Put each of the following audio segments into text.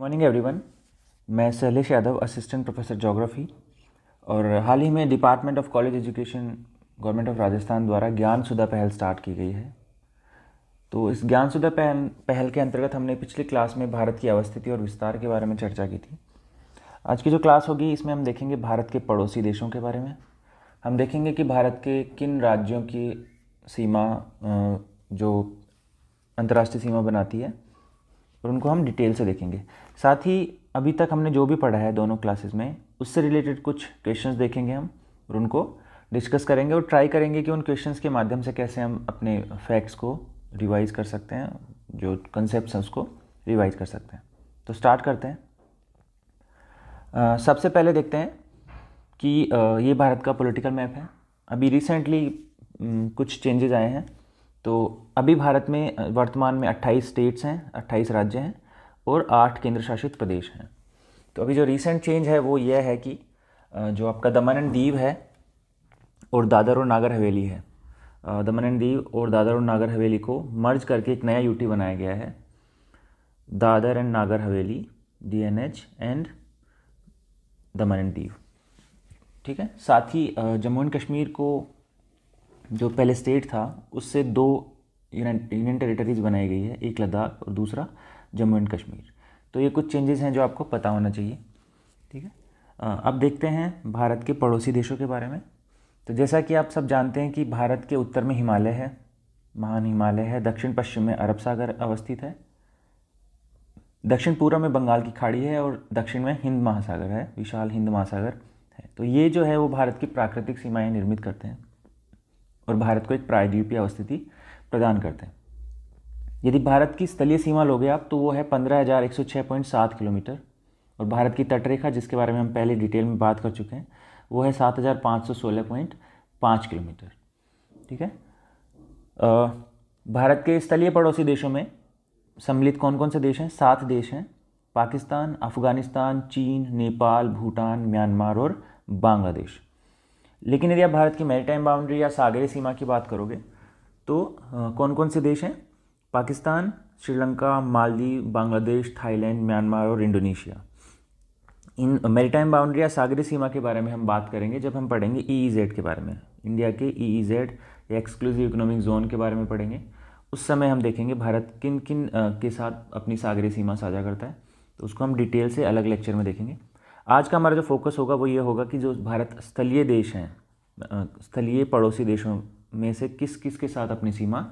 morning everyone मैं Shailesh Yadav assistant professor geography और हाल ही में department of college education government of Rajasthan द्वारा ज्ञान सुधा पहल स्टार्ट की गई है तो इस ज्ञान सुधा पहल पहल के अंतर्गत हमने पिछली क्लास में भारत की अवस्थिति और विस्तार के बारे में चर्चा की थी आज की जो क्लास होगी इसमें हम देखेंगे भारत के पड़ोसी देशों के बारे में हम देखेंगे कि भारत के किन राज्यों की सीमा जो अंतर्राष्ट्रीय सीमा बनाती है और उनको हम डिटेल से देखेंगे साथ ही अभी तक हमने जो भी पढ़ा है दोनों क्लासेस में उससे रिलेटेड कुछ क्वेश्चंस देखेंगे हम और उनको डिस्कस करेंगे और ट्राई करेंगे कि उन क्वेश्चंस के माध्यम से कैसे हम अपने फैक्ट्स को रिवाइज कर सकते हैं जो कंसेप्ट उसको रिवाइज कर सकते हैं तो स्टार्ट करते हैं आ, सबसे पहले देखते हैं कि आ, ये भारत का पॉलिटिकल मैप है अभी रिसेंटली कुछ चेंजेज आए हैं तो अभी भारत में वर्तमान में 28 स्टेट्स हैं 28 राज्य हैं और आठ केंद्र शासित प्रदेश हैं तो अभी जो रिसेंट चेंज है वो यह है कि जो आपका दमन एंड दीव है और दादर और नागर हवेली है दमन एंड दीव और दादर और नागर हवेली को मर्ज करके एक नया यूटी बनाया गया है Dadar and Nagar Haveli D N H and Daman and Diu ठीक है साथ ही जम्मू एंड कश्मीर को जो पहले स्टेट था उससे दो यूनियन टेरिटरीज बनाई गई है एक लद्दाख और दूसरा जम्मू एंड कश्मीर तो ये कुछ चेंजेस हैं जो आपको पता होना चाहिए ठीक है अब देखते हैं भारत के पड़ोसी देशों के बारे में तो जैसा कि आप सब जानते हैं कि भारत के उत्तर में हिमालय है महान हिमालय है दक्षिण पश्चिम में अरब सागर अवस्थित है दक्षिण पूर्व में बंगाल की खाड़ी है और दक्षिण में हिंद महासागर है विशाल हिंद महासागर है तो ये जो है वो भारत की प्राकृतिक सीमाएं निर्मित करते हैं और भारत को एक प्रायद्वीपीय अवस्थिति प्रदान करते हैं यदि भारत की स्थलीय सीमा लोगे आप तो वो है पंद्रह किलोमीटर और भारत की तटरेखा जिसके बारे में हम पहले डिटेल में बात कर चुके हैं वो है सात किलोमीटर ठीक है भारत के स्थलीय पड़ोसी देशों में सम्मिलित कौन कौन से देश हैं सात देश हैं पाकिस्तान अफगानिस्तान चीन नेपाल भूटान म्यांमार और बांग्लादेश लेकिन यदि आप भारत की मेरी बाउंड्री या सागरी सीमा की बात करोगे तो कौन कौन से देश हैं पाकिस्तान श्रीलंका मालदीव बांग्लादेश थाईलैंड म्यांमार और इंडोनेशिया इन मेरीटाइम बाउंड्री या सागरी सीमा के बारे में हम बात करेंगे जब हम पढ़ेंगे ई ई जेड के बारे में इंडिया के ई ई जेड या एक्सक्लूसिव इकोनॉमिक जोन के बारे में पढ़ेंगे उस समय हम देखेंगे भारत किन किन के साथ अपनी सागरी सीमा साझा करता है तो उसको हम डिटेल से अलग लेक्चर में देखेंगे आज का हमारा जो फोकस होगा वो ये होगा कि जो भारत स्थलीय देश हैं स्थलीय पड़ोसी देशों में से किस किस के साथ अपनी सीमा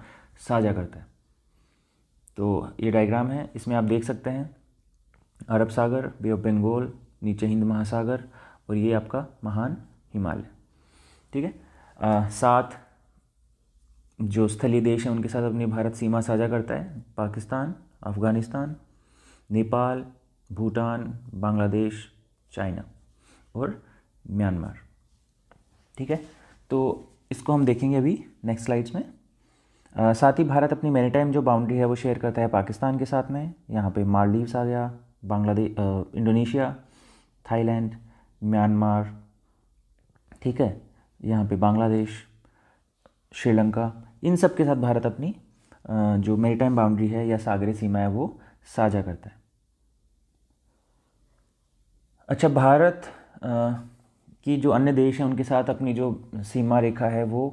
साझा करता है तो ये डायग्राम है इसमें आप देख सकते हैं अरब सागर बे ऑफ बंगाल नीचे हिंद महासागर और ये आपका महान हिमालय ठीक है सात जो स्थलीय देश हैं उनके साथ अपनी भारत सीमा साझा करता है पाकिस्तान अफ़गानिस्तान नेपाल भूटान बांग्लादेश चाइना और म्यांमार ठीक है तो इसको हम देखेंगे अभी नेक्स्ट स्लाइड्स में साथ ही भारत अपनी मैरीटाइम जो बाउंड्री है वो शेयर करता है पाकिस्तान के साथ में यहाँ पे मालदीव्स आ गया बांग्लादेश इंडोनेशिया थाईलैंड म्यांमार ठीक है यहाँ पे बांग्लादेश श्रीलंका इन सब के साथ भारत अपनी जो मेरीटाइम बाउंड्री है या सागरी सीमा है वो साझा करता है अच्छा भारत की जो अन्य देश हैं उनके साथ अपनी जो सीमा रेखा है वो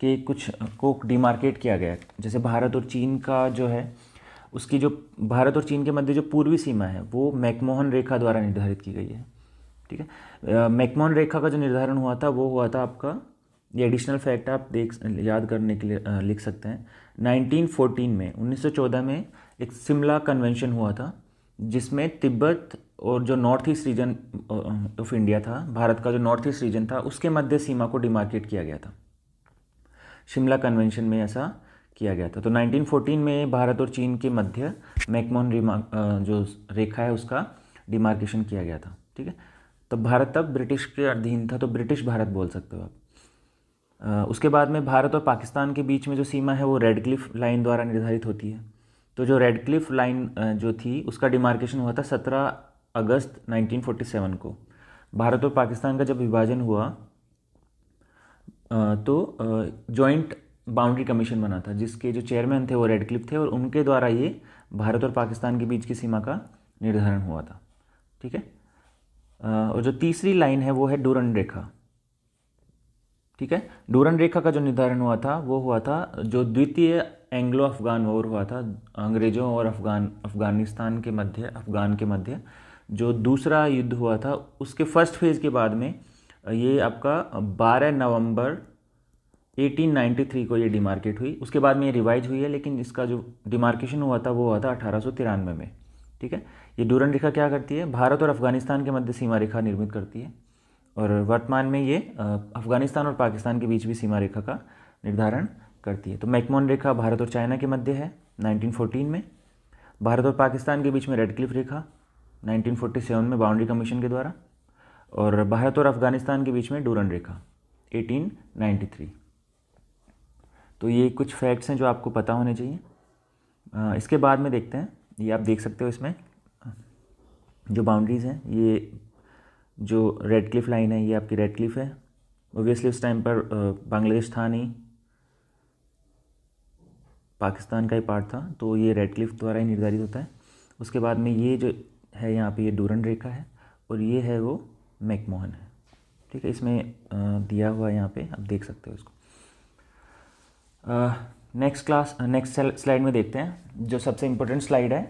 के कुछ को डिमार्केट किया गया जैसे भारत और चीन का जो है उसकी जो भारत और चीन के मध्य जो पूर्वी सीमा है वो मैकमोहन रेखा द्वारा निर्धारित की गई है ठीक है मैकमोहन रेखा का जो निर्धारण हुआ था वो हुआ था आपका ये एडिशनल फैक्ट आप देख याद करने के लिए लिख सकते हैं 1914 में 1914 में एक शिमला कन्वेंशन हुआ था जिसमें तिब्बत और जो north east region of India था भारत का जो नॉर्थ ईस्ट रीजन था उसके मध्य सीमा को डिमार्केट किया गया था शिमला कन्वेंशन में ऐसा किया गया था तो 1914 में भारत और चीन के मध्य मैकमोहन जो रेखा है उसका डिमार्केशन किया गया था ठीक है तब तो भारत तब ब्रिटिश के अधीन था तो ब्रिटिश भारत बोल सकते हो आप उसके बाद में भारत और पाकिस्तान के बीच में जो सीमा है वो रेड क्लिफ लाइन द्वारा निर्धारित होती है तो जो रेड क्लिफ लाइन जो थी उसका डिमार्केशन हुआ था 17 अगस्त 1947 को भारत और पाकिस्तान का जब विभाजन हुआ तो जॉइंट बाउंड्री कमीशन बना था जिसके जो चेयरमैन थे वो रेड क्लिप थे और उनके द्वारा ये भारत और पाकिस्तान के बीच की सीमा का निर्धारण हुआ था ठीक है और जो तीसरी लाइन है वो है डूरन रेखा ठीक है डूरन रेखा का जो निर्धारण हुआ था वो हुआ था जो द्वितीय एंग्लो अफगान वॉर हुआ था अंग्रेज़ों और अफगान अफगानिस्तान के मध्य अफगान के मध्य जो दूसरा युद्ध हुआ था उसके फर्स्ट फेज़ के बाद में ये आपका 12 नवंबर 1893 को ये डिमार्केट हुई उसके बाद में ये रिवाइज हुई है लेकिन इसका जो डिमार्केशन हुआ था वो हुआ था अठारह में ठीक है ये डूरन रेखा क्या करती है भारत और अफगानिस्तान के मध्य सीमा रेखा निर्मित करती है और वर्तमान में ये अफगानिस्तान और पाकिस्तान के बीच भी सीमा रेखा का निर्धारण करती है तो मैकमोन रेखा भारत और चाइना के मध्य है 1914 में भारत और पाकिस्तान के बीच में रेड क्लिफ रेखा 1947 में बाउंड्री कमीशन के द्वारा और भारत और अफ़गानिस्तान के बीच में डूरन रेखा 1893 तो ये कुछ फैक्ट्स हैं जो आपको पता होने चाहिए इसके बाद में देखते हैं ये आप देख सकते हो इसमें जो बाउंड्रीज़ हैं ये जो रेड क्लिफ लाइन है ये आपकी रेड क्लिफ है ओबियसली उस टाइम पर बांग्लादेश था नहीं पाकिस्तान का ही पार्ट था तो ये रेड क्लिफ द्वारा ही निर्धारित होता है उसके बाद में ये जो है यहाँ पे ये डूरन रेखा है और ये है वो मैकमोहन है ठीक है इसमें दिया हुआ है यहाँ पे आप देख सकते हो इसको नेक्स्ट क्लास नेक्स्ट स्लाइड में देखते हैं जो सबसे इम्पोर्टेंट स्लाइड है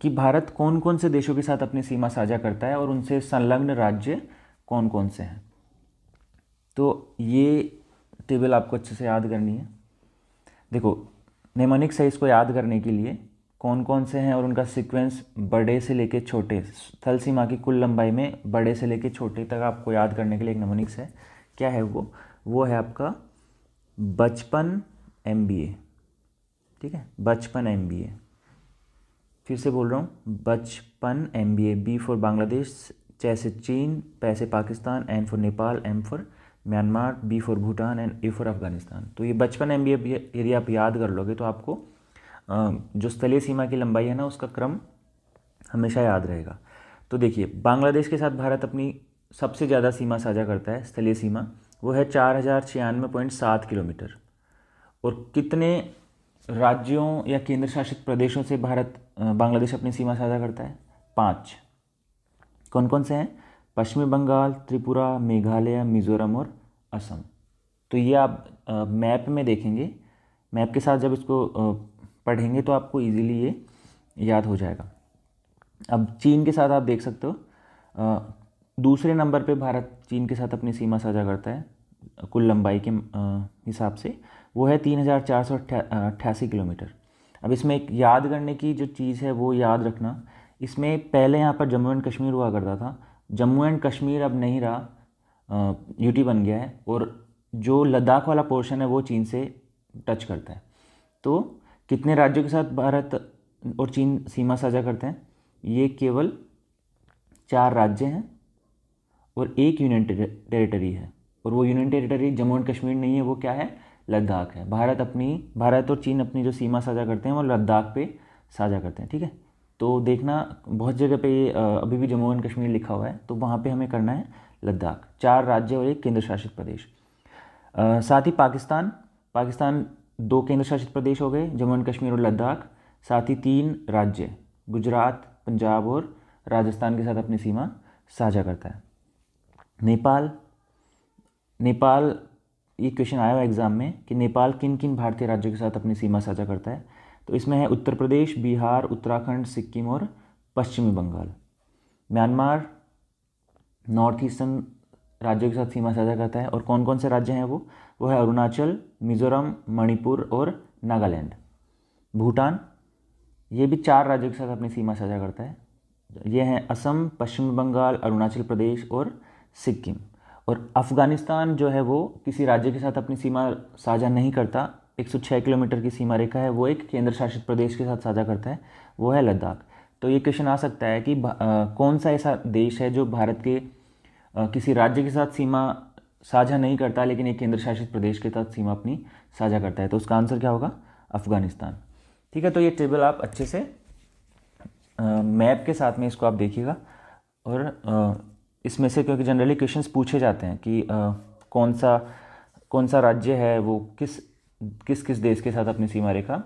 कि भारत कौन कौन से देशों के साथ अपनी सीमा साझा करता है और उनसे संलग्न राज्य कौन कौन से हैं तो ये टेबल आपको अच्छे से याद करनी है देखो नेमोनिक्स है इसको याद करने के लिए कौन कौन से हैं और उनका सीक्वेंस बड़े से लेके छोटे थल सीमा की कुल लंबाई में बड़े से लेके छोटे तक आपको याद करने के लिए एक नमोनिक्स है क्या है वो वो है आपका बचपन एम ठीक है बचपन एम फिर से बोल रहा हूँ बचपन M B A B for Bangladesh जैसे चीन पैसे Pakistan N for Nepal M for Myanmar B for Bhutan and A for Afghanistan तो ये बचपन एम बी ए यदि आप याद कर लोगे तो आपको हाँ, जो स्थलीय सीमा की लंबाई है ना उसका क्रम हमेशा याद रहेगा तो देखिए बांग्लादेश के साथ भारत अपनी सबसे ज़्यादा सीमा साझा करता है स्थलीय सीमा वो है चार हज़ार छियानवे पॉइंट सात किलोमीटर और कितने राज्यों या केंद्र शासित प्रदेशों से भारत बांग्लादेश अपनी सीमा साझा करता है पाँच कौन कौन से हैं पश्चिमी बंगाल त्रिपुरा मेघालय मिजोरम और असम तो ये आप मैप में देखेंगे मैप के साथ जब इसको पढ़ेंगे तो आपको इजीली ये याद हो जाएगा अब चीन के साथ आप देख सकते हो दूसरे नंबर पे भारत चीन के साथ अपनी सीमा साझा करता है कुल लंबाई के हिसाब से वो है तीन हज़ार चार सौ अट्ठासी किलोमीटर अब इसमें एक याद करने की जो चीज़ है वो याद रखना इसमें पहले यहाँ पर जम्मू एंड कश्मीर हुआ करता था जम्मू एंड कश्मीर अब नहीं रहा यूटी बन गया है और जो लद्दाख वाला पोर्शन है वो चीन से टच करता है तो कितने राज्यों के साथ भारत और चीन सीमा साझा करते हैं ये केवल चार राज्य हैं और एक यूनियन टेरिटरी है और वो union territory Jammu and Kashmir नहीं है वो क्या है लद्दाख है भारत अपनी भारत और चीन अपनी जो सीमा साझा करते हैं वो लद्दाख पे साझा करते हैं ठीक है तो देखना बहुत जगह पे अभी भी जम्मू एंड कश्मीर लिखा हुआ है तो वहाँ पे हमें करना है लद्दाख चार राज्य और एक केंद्र शासित प्रदेश साथ ही पाकिस्तान पाकिस्तान दो केंद्र शासित प्रदेश हो गए जम्मू एंड कश्मीर और लद्दाख साथ ही तीन राज्य गुजरात पंजाब और राजस्थान के साथ अपनी सीमा साझा करता है नेपाल नेपाल ये क्वेश्चन आया हुआ एग्ज़ाम में कि नेपाल किन किन भारतीय राज्यों के साथ अपनी सीमा साझा करता है तो इसमें है उत्तर प्रदेश बिहार उत्तराखंड सिक्किम और पश्चिमी बंगाल म्यांमार नॉर्थ ईस्टर्न राज्यों के साथ सीमा साझा करता है और कौन कौन से राज्य हैं वो वो है अरुणाचल मिज़ोरम मणिपुर और नागालैंड भूटान ये भी चार राज्यों के साथ अपनी सीमा साझा करता है ये हैं असम पश्चिम बंगाल अरुणाचल प्रदेश और सिक्किम और अफ़गानिस्तान जो है वो किसी राज्य के साथ अपनी सीमा साझा नहीं करता 106 किलोमीटर की सीमा रेखा है वो एक केंद्र शासित प्रदेश के साथ साझा करता है वो है लद्दाख तो ये क्वेश्चन आ सकता है कि आ, कौन सा ऐसा देश है जो भारत के आ, किसी राज्य के साथ सीमा साझा नहीं करता लेकिन एक केंद्र शासित प्रदेश के साथ सीमा अपनी साझा करता है तो उसका आंसर क्या होगा अफगानिस्तान ठीक है तो ये टेबल आप अच्छे से मैप के साथ में इसको आप देखिएगा और इसमें से क्योंकि जनरली क्वेश्चंस पूछे जाते हैं कि आ, कौन सा कौन सा राज्य है वो किस किस किस देश के साथ अपनी सीमा रेखा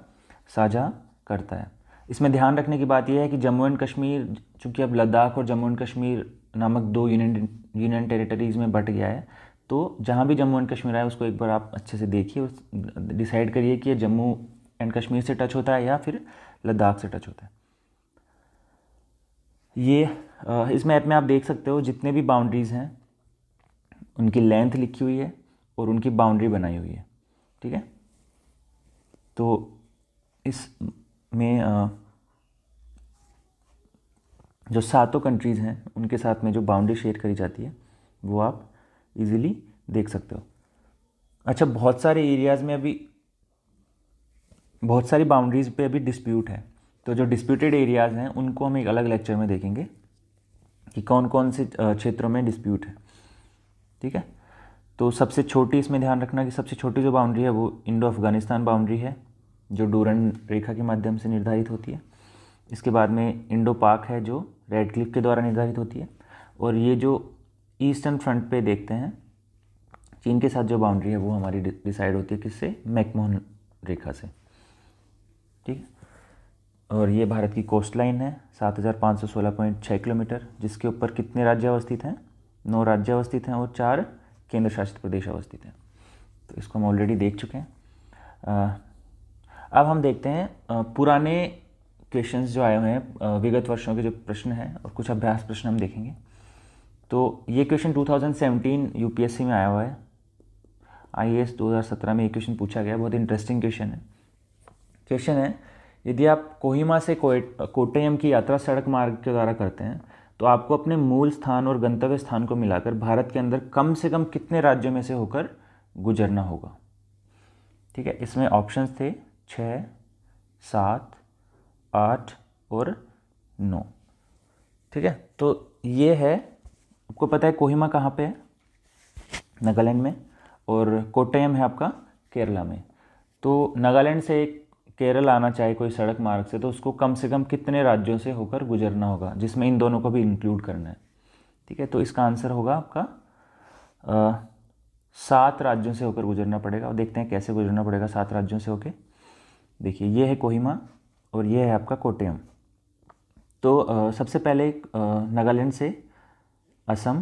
साझा करता है इसमें ध्यान रखने की बात यह है कि जम्मू एंड कश्मीर चूंकि अब लद्दाख और जम्मू एंड कश्मीर नामक दो यूनियन यूनियन टेरिटरीज़ में बट गया है तो जहाँ भी जम्मू एंड कश्मीर आए उसको एक बार आप अच्छे से देखिए डिसाइड करिए कि जम्मू एंड कश्मीर से टच होता है या फिर लद्दाख से टच होता है ये इस मैप में आप देख सकते हो जितने भी बाउंड्रीज़ हैं उनकी लेंथ लिखी हुई है और उनकी बाउंड्री बनाई हुई है ठीक है तो इस में जो सातों कंट्रीज़ हैं उनके साथ में जो बाउंड्री शेयर करी जाती है वो आप इजीली देख सकते हो अच्छा बहुत सारे एरियाज़ में अभी बहुत सारी बाउंड्रीज़ पे अभी डिस्प्यूट है तो जो डिस्प्यूटेड एरियाज़ हैं उनको हम एक अलग लेक्चर में देखेंगे कि कौन कौन से क्षेत्रों में डिस्प्यूट है ठीक है तो सबसे छोटी इसमें ध्यान रखना कि सबसे छोटी जो बाउंड्री है वो इंडो अफ़गानिस्तान बाउंड्री है जो डूरन रेखा के माध्यम से निर्धारित होती है इसके बाद में इंडो पाक है जो रेड क्लिफ के द्वारा निर्धारित होती है और ये जो ईस्टर्न फ्रंट पे देखते हैं चीन के साथ जो बाउंड्री है वो हमारी डिसाइड होती है किससे मैकमोहन रेखा से ठीक है और ये भारत की कोस्ट लाइन है सात हज़ार पाँच सौ सोलह पॉइंट छः किलोमीटर जिसके ऊपर कितने राज्य अवस्थित हैं नौ राज्य अवस्थित हैं और चार केंद्र शासित प्रदेश अवस्थित हैं तो इसको हम ऑलरेडी देख चुके हैं अब हम देखते हैं पुराने क्वेश्चंस जो आए हुए हैं विगत वर्षों के जो प्रश्न हैं और कुछ अभ्यास प्रश्न हम देखेंगे तो ये क्वेश्चन 2017 यूपीएससी में आया हुआ है आई 2017 में ये क्वेश्चन पूछा गया बहुत इंटरेस्टिंग क्वेश्चन है क्वेश्चन है यदि आप कोहिमा से कोटेयम की यात्रा सड़क मार्ग के द्वारा करते हैं तो आपको अपने मूल स्थान और गंतव्य स्थान को मिलाकर भारत के अंदर कम से कम कितने राज्यों में से होकर गुजरना होगा ठीक है इसमें ऑप्शंस थे छ सात आठ और नौ ठीक है तो ये है आपको पता है कोहिमा कहाँ पे है नागालैंड में और कोट्टयम है आपका केरला में तो नागालैंड से केरल आना चाहे कोई सड़क मार्ग से तो उसको कम से कम कितने राज्यों से होकर गुजरना होगा जिसमें इन दोनों को भी इंक्लूड करना है ठीक है तो इसका आंसर होगा आपका सात राज्यों से होकर गुजरना पड़ेगा और देखते हैं कैसे गुजरना पड़ेगा सात राज्यों से होके देखिए ये है कोहिमा और ये है आपका कोट्टयम तो आ, सबसे पहले नागालैंड से असम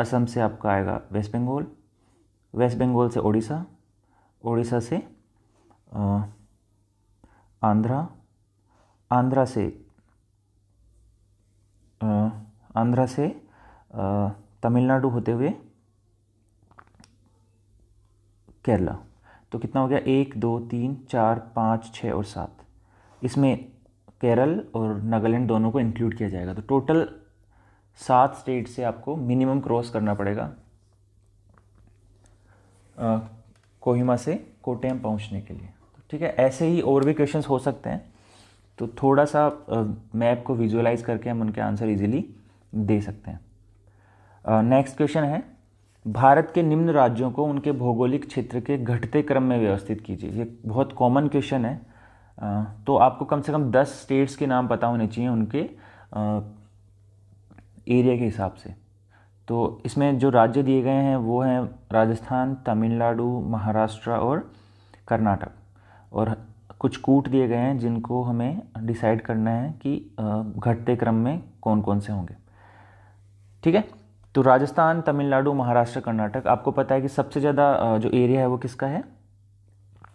असम से आपका आएगा वेस्ट बंगाल वेस्ट बंगाल से उड़ीसा उड़ीसा से आंध्रा आंध्रा से आंध्रा से तमिलनाडु होते हुए केरला तो कितना हो गया एक दो तीन चार पाँच छः और सात इसमें केरल और नागालैंड दोनों को इंक्लूड किया जाएगा तो टोटल सात स्टेट से आपको मिनिमम क्रॉस करना पड़ेगा कोहिमा से कोटेम पहुंचने के लिए तो ठीक है ऐसे ही और भी क्वेश्चंस हो सकते हैं तो थोड़ा सा मैप को विजुअलाइज करके हम उनके आंसर इजीली दे सकते हैं नेक्स्ट क्वेश्चन है भारत के निम्न राज्यों को उनके भौगोलिक क्षेत्र के घटते क्रम में व्यवस्थित कीजिए ये बहुत कॉमन क्वेश्चन है तो आपको कम से कम दस स्टेट्स के नाम पता होने चाहिए उनके एरिया के हिसाब से तो इसमें जो राज्य दिए गए हैं वो हैं राजस्थान तमिलनाडु महाराष्ट्र और कर्नाटक और कुछ कूट दिए गए हैं जिनको हमें डिसाइड करना है कि घटते क्रम में कौन कौन से होंगे ठीक है तो राजस्थान तमिलनाडु महाराष्ट्र कर्नाटक आपको पता है कि सबसे ज़्यादा जो एरिया है वो किसका है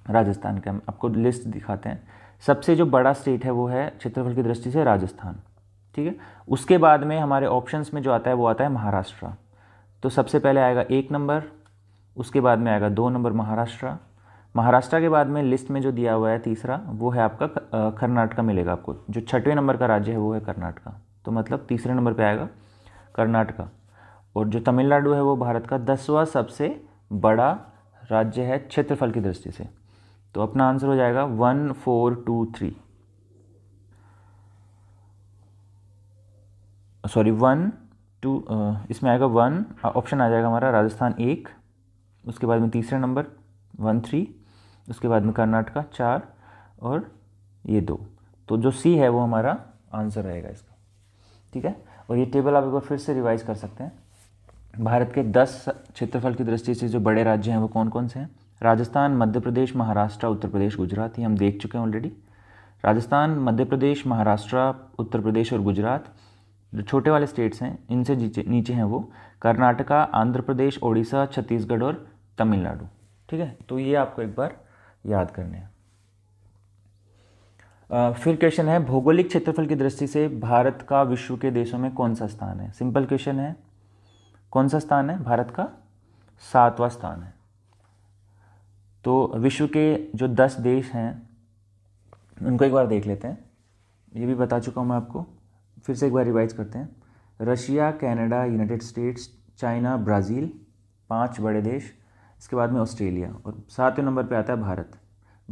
राजस्थान का आपको लिस्ट दिखाते हैं सबसे जो बड़ा स्टेट है वो है क्षेत्रफल की दृष्टि से राजस्थान ठीक है उसके बाद में हमारे ऑप्शंस में जो आता है वो आता है महाराष्ट्र तो सबसे पहले आएगा एक नंबर उसके बाद में आएगा दो नंबर महाराष्ट्र महाराष्ट्र के बाद में लिस्ट में जो दिया हुआ है तीसरा वो है आपका कर्नाटका मिलेगा आपको जो छठवें नंबर का राज्य है वो है कर्नाटका तो मतलब तीसरे नंबर पे आएगा कर्नाटका और जो तमिलनाडु है वो भारत का दसवां सबसे बड़ा राज्य है क्षेत्रफल की दृष्टि से तो अपना आंसर हो जाएगा one four two three sorry one two इसमें आएगा वन ऑप्शन आ जाएगा हमारा राजस्थान एक उसके बाद में तीसरा नंबर वन थ्री उसके बाद में कर्नाटका चार और ये दो तो जो सी है वो हमारा आंसर रहेगा इसका ठीक है और ये टेबल आप एक बार फिर से रिवाइज कर सकते हैं भारत के दस क्षेत्रफल की दृष्टि से जो बड़े राज्य हैं वो कौन कौन से हैं राजस्थान मध्य प्रदेश महाराष्ट्र उत्तर प्रदेश गुजरात ये हम देख चुके हैं ऑलरेडी राजस्थान मध्य प्रदेश महाराष्ट्र उत्तर प्रदेश और गुजरात जो छोटे वाले स्टेट्स हैं इनसे नीचे हैं वो कर्नाटका आंध्र प्रदेश ओडिशा छत्तीसगढ़ और तमिलनाडु ठीक है तो ये आपको एक बार याद करने हैं फिर क्वेश्चन है भौगोलिक क्षेत्रफल की दृष्टि से भारत का विश्व के देशों में कौन सा स्थान है सिंपल क्वेश्चन है कौन सा स्थान है भारत का सातवां स्थान है तो विश्व के जो दस देश हैं उनको एक बार देख लेते हैं ये भी बता चुका हूँ मैं आपको फिर से एक बार रिवाइज करते हैं Russia Canada United States China Brazil पांच बड़े देश इसके बाद में ऑस्ट्रेलिया और सातवें नंबर पे आता है भारत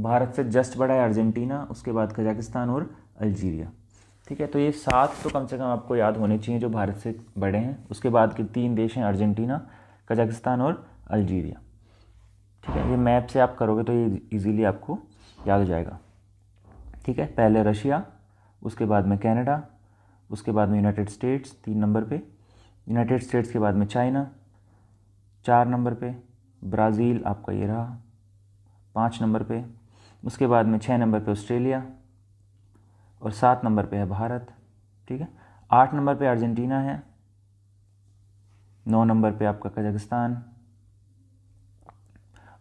भारत से जस्ट बड़ा है अर्जेंटीना उसके बाद कजाकिस्तान और अल्जीरिया ठीक है तो ये सात तो कम से कम आपको याद होने चाहिए जो भारत से बड़े हैं उसके बाद के तीन देश हैं अर्जेंटीना कजाकिस्तान और अल्जीरिया ठीक है ये मैप से आप करोगे तो ये इजीली आपको याद हो जाएगा ठीक है पहले रशिया उसके बाद में कनाडा उसके बाद में यूनाइटेड स्टेट्स तीन नंबर पे यूनाइटेड स्टेट्स के बाद में चाइना चार नंबर पे ब्राज़ील आपका ये रहा पाँच नंबर पे उसके बाद में छः नंबर पे ऑस्ट्रेलिया और सात नंबर पे है भारत ठीक है आठ नंबर पे अर्जेंटीना है नौ नंबर पे आपका कजाकिस्तान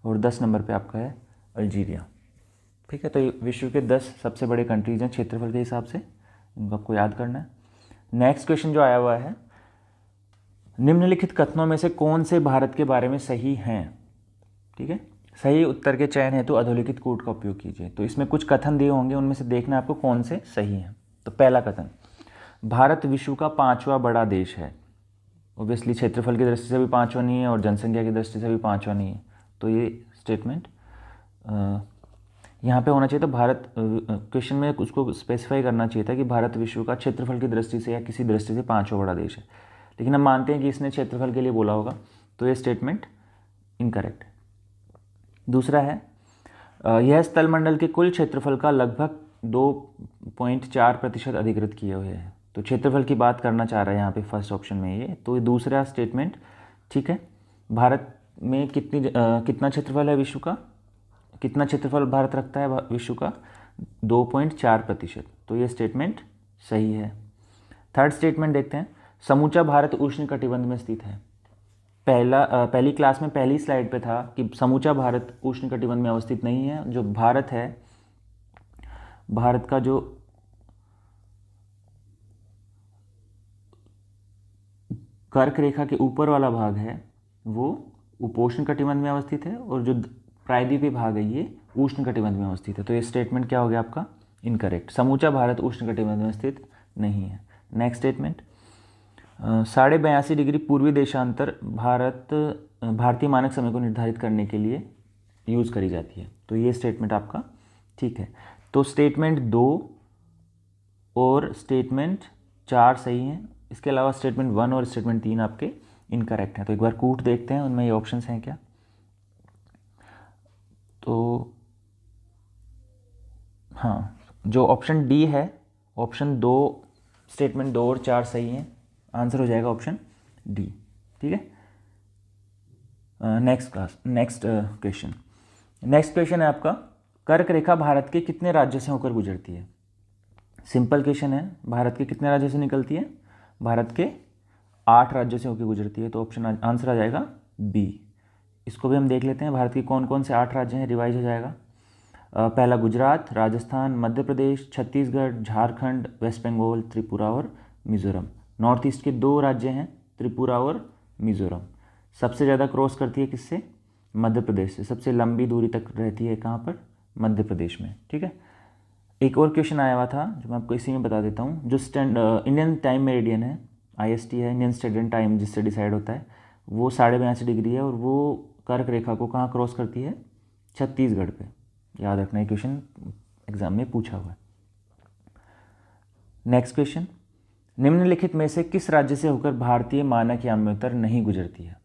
और दस नंबर पे आपका है अल्जीरिया ठीक है तो विश्व के दस सबसे बड़े कंट्रीज हैं क्षेत्रफल के हिसाब से इनको आपको याद करना है नेक्स्ट क्वेश्चन जो आया हुआ है निम्नलिखित कथनों में से कौन से भारत के बारे में सही हैं ठीक है सही उत्तर के चयन हेतु तो अधोलिखित कूट का उपयोग कीजिए तो इसमें कुछ कथन दिए होंगे उनमें से देखना आपको कौन से सही हैं तो पहला कथन भारत विश्व का पांचवा बड़ा देश है ओबियसली क्षेत्रफल की दृष्टि से भी पांचवा नहीं है और जनसंख्या की दृष्टि से भी पांचवा नहीं है तो ये स्टेटमेंट यहाँ पे होना चाहिए था तो भारत क्वेश्चन में उसको स्पेसिफाई करना चाहिए था कि भारत विश्व का क्षेत्रफल की दृष्टि से या किसी दृष्टि से पाँचों बड़ा देश है लेकिन हम मानते हैं कि इसने क्षेत्रफल के लिए बोला होगा तो ये स्टेटमेंट इनकरेक्ट दूसरा है यह स्थलमंडल के कुल क्षेत्रफल का लगभग दो पॉइंट चार प्रतिशत अधिकृत किए हुए हैं तो क्षेत्रफल की बात करना चाह रहा है यहाँ पे फर्स्ट ऑप्शन में ये तो दूसरा स्टेटमेंट ठीक है भारत में कितनी आ, कितना क्षेत्रफल है विश्व का कितना क्षेत्रफल भारत रखता है विश्व का दो पॉइंट चार प्रतिशत तो ये स्टेटमेंट सही है थर्ड स्टेटमेंट देखते हैं समूचा भारत उष्ण कटिबंध में स्थित है पहला पहली क्लास में पहली स्लाइड पे था कि समूचा भारत उष्ण कटिबंध में अवस्थित नहीं है जो भारत है भारत का जो कर्क रेखा के ऊपर वाला भाग है वो उपोष्ण कटिबंध में अवस्थित है और जो प्रायद्वीपीय भाग है ये उष्ण कटिबंध में अवस्थित है तो ये स्टेटमेंट क्या हो गया आपका इनकरेक्ट समूचा भारत उष्ण कटिबंध में स्थित नहीं है नेक्स्ट स्टेटमेंट साढ़े बयासी डिग्री पूर्वी देशांतर भारत भारतीय मानक समय को निर्धारित करने के लिए यूज़ करी जाती है तो ये स्टेटमेंट आपका ठीक है तो स्टेटमेंट दो और स्टेटमेंट चार सही हैं इसके अलावा स्टेटमेंट वन और स्टेटमेंट तीन आपके इनकरेक्ट हैं तो एक बार कूट देखते हैं उनमें ये ऑप्शंस हैं क्या तो हाँ जो ऑप्शन डी है ऑप्शन दो स्टेटमेंट दो और चार सही हैं आंसर हो जाएगा ऑप्शन डी ठीक है next class next question next question है आपका कर्क रेखा भारत के कितने राज्यों से होकर गुजरती है सिंपल क्वेश्चन है भारत के कितने राज्यों से निकलती है भारत के आठ राज्यों से होकर गुजरती है तो ऑप्शन आंसर आ जाएगा बी इसको भी हम देख लेते हैं भारत के कौन कौन से आठ राज्य हैं रिवाइज हो जाएगा पहला गुजरात राजस्थान मध्य प्रदेश छत्तीसगढ़ झारखंड वेस्ट बंगाल त्रिपुरा और मिजोरम नॉर्थ ईस्ट के दो राज्य हैं त्रिपुरा और मिजोरम सबसे ज़्यादा क्रॉस करती है किससे मध्य प्रदेश से सबसे लंबी दूरी तक रहती है कहाँ पर मध्य प्रदेश में ठीक है एक और क्वेश्चन आया हुआ था जो मैं आपको इसी में बता देता हूँ जो स्टैंड इंडियन टाइम मेरिडियन है आईएसटी है इंडियन स्टैंडर्ड टाइम जिससे डिसाइड होता है वो साढ़े बयासी डिग्री है और वो कर्क रेखा को कहाँ क्रॉस करती है छत्तीसगढ़ पे याद रखना ये क्वेश्चन एग्जाम में पूछा हुआ है नेक्स्ट क्वेश्चन निम्नलिखित में से किस राज्य से होकर भारतीय मानक याम्योत्तर नहीं गुजरती है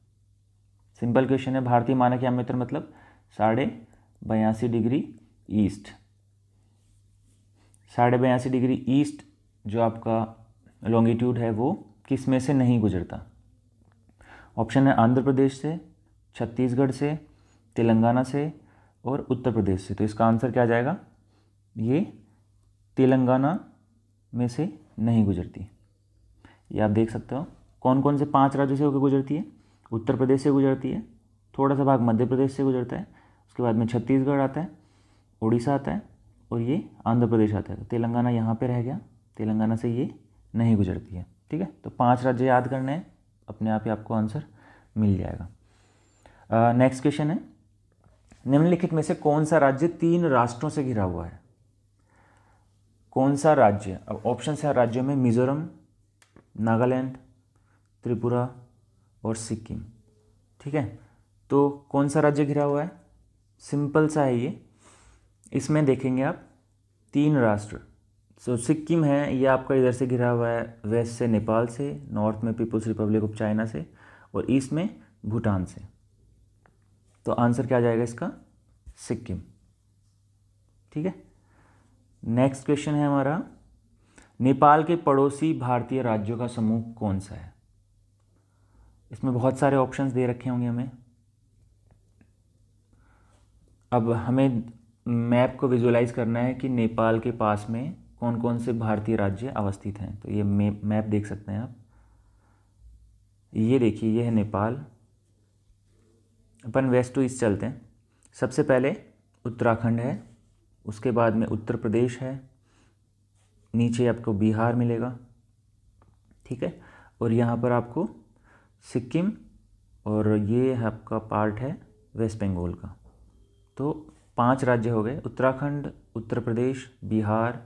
सिंपल क्वेश्चन है भारतीय मानक याम्योत्तर मतलब साढ़े बयासी डिग्री ईस्ट साढ़े बयासी डिग्री ईस्ट जो आपका लॉन्गिट्यूड है वो किस में से नहीं गुजरता ऑप्शन है आंध्र प्रदेश से छत्तीसगढ़ से तेलंगाना से और उत्तर प्रदेश से तो इसका आंसर क्या आ जाएगा ये तेलंगाना में से नहीं गुजरती ये आप देख सकते हो कौन कौन से पांच राज्यों से होकर गुजरती है उत्तर प्रदेश से गुजरती है थोड़ा सा भाग मध्य प्रदेश से गुजरता है उसके बाद में छत्तीसगढ़ आता है उड़ीसा आता है और ये आंध्र प्रदेश आता है तो तेलंगाना यहाँ पे रह गया तेलंगाना से ये नहीं गुजरती है ठीक है तो पांच राज्य याद करने हैं अपने आप ही आपको आंसर मिल जाएगा नेक्स्ट क्वेश्चन है निम्नलिखित में से कौन सा राज्य तीन राष्ट्रों से घिरा हुआ है कौन सा राज्य अब ऑप्शन है राज्यों में मिजोरम नागालैंड त्रिपुरा और सिक्किम ठीक है तो कौन सा राज्य घिरा हुआ है सिंपल सा है ये इसमें देखेंगे आप तीन राष्ट्र सो तो so, सिक्किम है ये आपका इधर से घिरा हुआ है वेस्ट से नेपाल से नॉर्थ में पीपुल्स रिपब्लिक ऑफ चाइना से और ईस्ट में भूटान से तो आंसर क्या आ जाएगा इसका सिक्किम ठीक है नेक्स्ट क्वेश्चन है हमारा नेपाल के पड़ोसी भारतीय राज्यों का समूह कौन सा है इसमें बहुत सारे ऑप्शंस दे रखे होंगे हमें अब हमें मैप को विजुलाइज करना है कि नेपाल के पास में कौन कौन से भारतीय राज्य अवस्थित हैं तो ये मैप देख सकते हैं आप ये देखिए ये है नेपाल अपन वेस्ट टू ईस्ट चलते हैं सबसे पहले उत्तराखंड है उसके बाद में उत्तर प्रदेश है नीचे आपको बिहार मिलेगा ठीक है और यहाँ पर आपको सिक्किम और ये आपका पार्ट है वेस्ट बंगाल का तो पांच राज्य हो गए उत्तराखंड उत्तर प्रदेश बिहार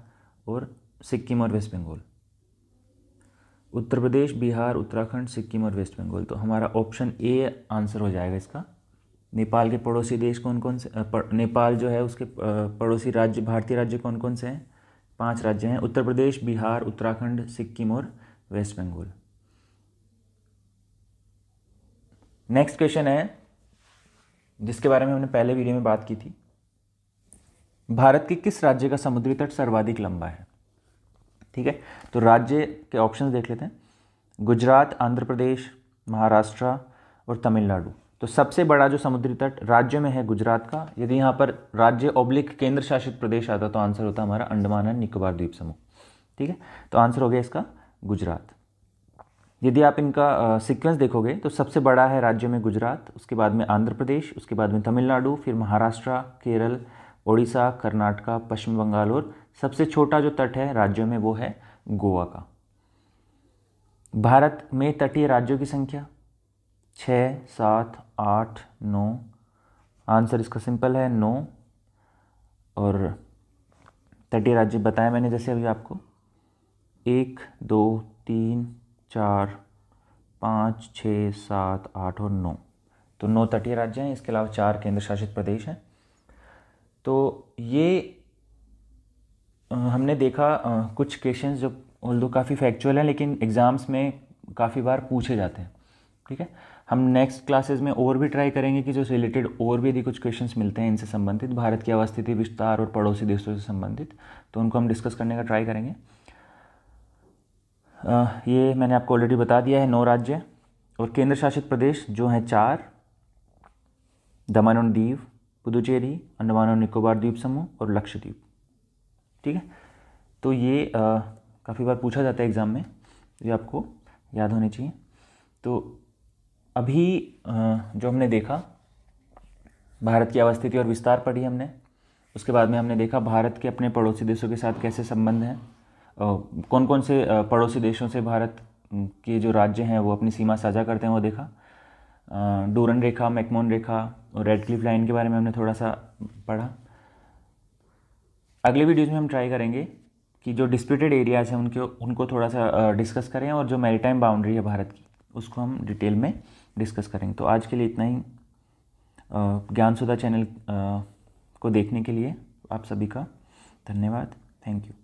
और सिक्किम और वेस्ट बंगाल उत्तर प्रदेश बिहार उत्तराखंड सिक्किम और वेस्ट बंगाल तो हमारा ऑप्शन ए आंसर हो जाएगा इसका नेपाल के पड़ोसी देश कौन कौन से नेपाल जो है उसके पड़ोसी राज्य भारतीय राज्य कौन कौन से हैं पांच राज्य हैं उत्तर प्रदेश बिहार उत्तराखंड सिक्किम और वेस्ट बंगाल नेक्स्ट क्वेश्चन है जिसके बारे में हमने पहले वीडियो में बात की थी भारत के किस राज्य का समुद्री तट सर्वाधिक लंबा है ठीक है तो राज्य के ऑप्शन देख लेते हैं गुजरात आंध्र प्रदेश महाराष्ट्र और तमिलनाडु तो सबसे बड़ा जो समुद्री तट राज्य में है गुजरात का यदि यहाँ पर राज्य ओब्लिक केंद्र शासित प्रदेश आता तो आंसर होता हमारा अंडमान एंड निकोबार द्वीप समूह ठीक है तो आंसर हो गया इसका गुजरात यदि आप इनका सीक्वेंस देखोगे तो सबसे बड़ा है राज्य में गुजरात उसके बाद में आंध्र प्रदेश उसके बाद में तमिलनाडु फिर महाराष्ट्र केरल ओडिशा कर्नाटका पश्चिम बंगाल और सबसे छोटा जो तट है राज्यों में वो है गोवा का भारत में तटीय राज्यों की संख्या छः सात आठ नौ आंसर इसका सिंपल है नौ और तटीय राज्य बताया मैंने जैसे अभी आपको एक दो तीन चार पाँच छः सात आठ और नौ तो नौ तटीय राज्य हैं इसके अलावा चार केंद्र शासित प्रदेश हैं तो ये हमने देखा कुछ क्वेश्चंस जो ऑल काफ़ी फैक्चुअल हैं लेकिन एग्ज़ाम्स में काफ़ी बार पूछे जाते हैं ठीक है हम नेक्स्ट क्लासेस में और भी ट्राई करेंगे कि जो रिलेटेड और भी यदि कुछ क्वेश्चन मिलते हैं इनसे संबंधित भारत की अवस्थिति विस्तार और पड़ोसी देशों से संबंधित तो उनको हम डिस्कस करने का ट्राई करेंगे ये मैंने आपको ऑलरेडी बता दिया है नौ राज्य और केंद्र शासित प्रदेश जो हैं चार दमन और दीव पुदुचेरी अंडमान और निकोबार द्वीप समूह और लक्षद्वीप ठीक है तो ये काफ़ी बार पूछा जाता है एग्ज़ाम में ये आपको याद होने चाहिए तो अभी जो हमने देखा भारत की अवस्थिति और विस्तार पढ़ी हमने उसके बाद में हमने देखा भारत के अपने पड़ोसी देशों के साथ कैसे संबंध हैं कौन कौन से पड़ोसी देशों से भारत के जो राज्य हैं वो अपनी सीमा साझा करते हैं वो देखा डूरन रेखा मैकमोन रेखा और रेड क्लिफ लाइन के बारे में हमने थोड़ा सा पढ़ा अगले वीडियोज़ में हम ट्राई करेंगे कि जो डिस्प्यूटेड एरियाज़ हैं उनके उनको थोड़ा सा डिस्कस करें और जो मैरीटाइम बाउंड्री है भारत की उसको हम डिटेल में डिस्कस करेंगे तो आज के लिए इतना ही सुधा चैनल को देखने के लिए आप सभी का धन्यवाद थैंक यू